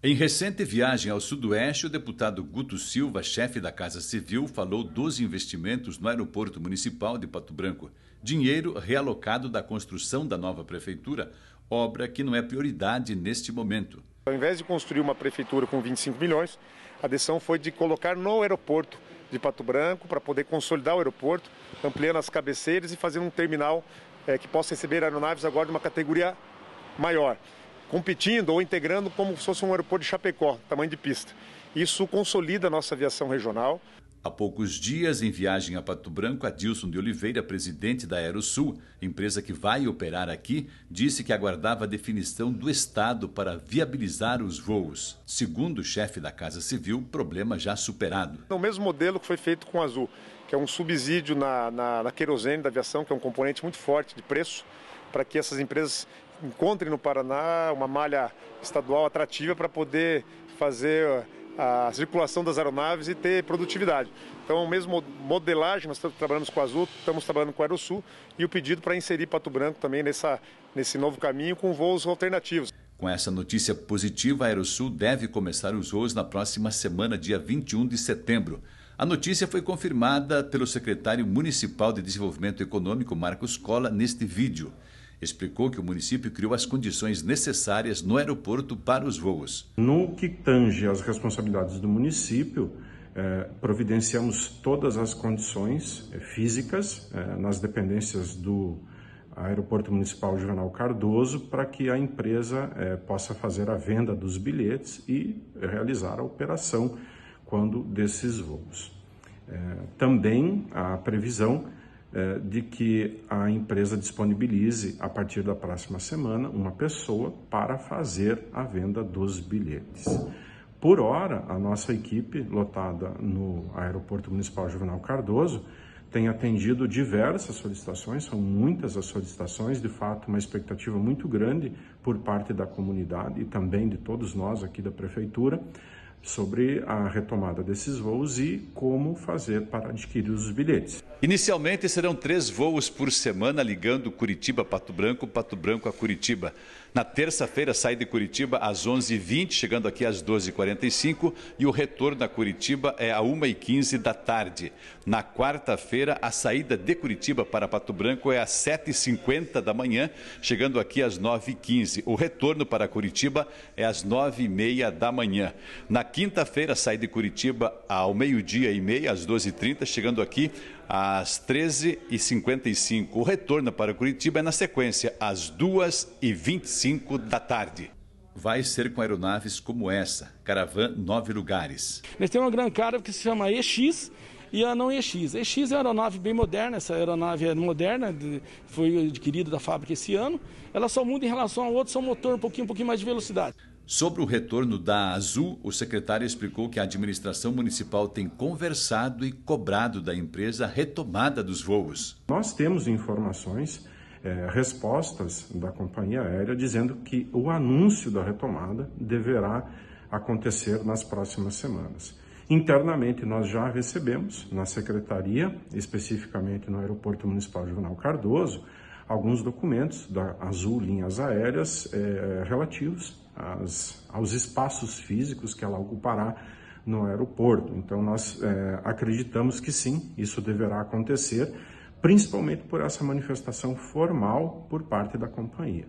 Em recente viagem ao Sudoeste, o deputado Guto Silva, chefe da Casa Civil, falou dos investimentos no aeroporto municipal de Pato Branco. Dinheiro realocado da construção da nova prefeitura, obra que não é prioridade neste momento. Ao invés de construir uma prefeitura com 25 milhões, a decisão foi de colocar no aeroporto de Pato Branco para poder consolidar o aeroporto, ampliando as cabeceiras e fazendo um terminal é, que possa receber aeronaves agora de uma categoria maior competindo ou integrando como se fosse um aeroporto de Chapecó, tamanho de pista. Isso consolida a nossa aviação regional. Há poucos dias, em viagem a Pato Branco, Adilson de Oliveira, presidente da Aerosul, empresa que vai operar aqui, disse que aguardava a definição do Estado para viabilizar os voos. Segundo o chefe da Casa Civil, problema já superado. No é o mesmo modelo que foi feito com o Azul, que é um subsídio na, na, na querosene da aviação, que é um componente muito forte de preço, para que essas empresas encontrem no Paraná uma malha estadual atrativa para poder fazer ah, a circulação das aeronaves e ter produtividade. Então, mesmo modelagem, nós trabalhamos com a Azul, estamos trabalhando com a Aerosul e o pedido para inserir Pato Branco também nessa, nesse novo caminho com voos alternativos. Com essa notícia positiva, a Aerosul deve começar os voos na próxima semana, dia 21 de setembro. A notícia foi confirmada pelo secretário municipal de Desenvolvimento Econômico, Marcos Cola, neste vídeo explicou que o município criou as condições necessárias no aeroporto para os voos. No que tange às responsabilidades do município, eh, providenciamos todas as condições eh, físicas eh, nas dependências do Aeroporto Municipal Juvenal Cardoso para que a empresa eh, possa fazer a venda dos bilhetes e realizar a operação quando desses voos. Eh, também a previsão é, de que a empresa disponibilize a partir da próxima semana uma pessoa para fazer a venda dos bilhetes. Por hora, a nossa equipe lotada no Aeroporto Municipal Juvenal Cardoso tem atendido diversas solicitações, são muitas as solicitações, de fato, uma expectativa muito grande por parte da comunidade e também de todos nós aqui da prefeitura sobre a retomada desses voos e como fazer para adquirir os bilhetes. Inicialmente serão três voos por semana ligando Curitiba a Pato Branco, Pato Branco a Curitiba. Na terça-feira sai de Curitiba às 11h20, chegando aqui às 12h45 e o retorno a Curitiba é às 1h15 da tarde. Na quarta-feira a saída de Curitiba para Pato Branco é às 7h50 da manhã, chegando aqui às 9h15. O retorno para Curitiba é às 9h30 da manhã. Na quinta-feira sai de Curitiba ao meio-dia e meia, às 12h30, chegando aqui às 13h55. O retorno para Curitiba é na sequência, às 2h25 da tarde. Vai ser com aeronaves como essa, Caravan Nove Lugares. Nós temos uma grande cara que se chama EX, e a não é EX. A EX é uma aeronave bem moderna, essa aeronave é moderna, foi adquirida da fábrica esse ano. Ela só muda em relação ao outro, só motor um pouquinho, um pouquinho mais de velocidade. Sobre o retorno da Azul, o secretário explicou que a administração municipal tem conversado e cobrado da empresa a retomada dos voos. Nós temos informações, é, respostas da companhia aérea dizendo que o anúncio da retomada deverá acontecer nas próximas semanas. Internamente, nós já recebemos na secretaria, especificamente no Aeroporto Municipal Juvenal Cardoso, alguns documentos da Azul Linhas Aéreas é, relativos aos espaços físicos que ela ocupará no aeroporto. Então, nós é, acreditamos que sim, isso deverá acontecer, principalmente por essa manifestação formal por parte da companhia.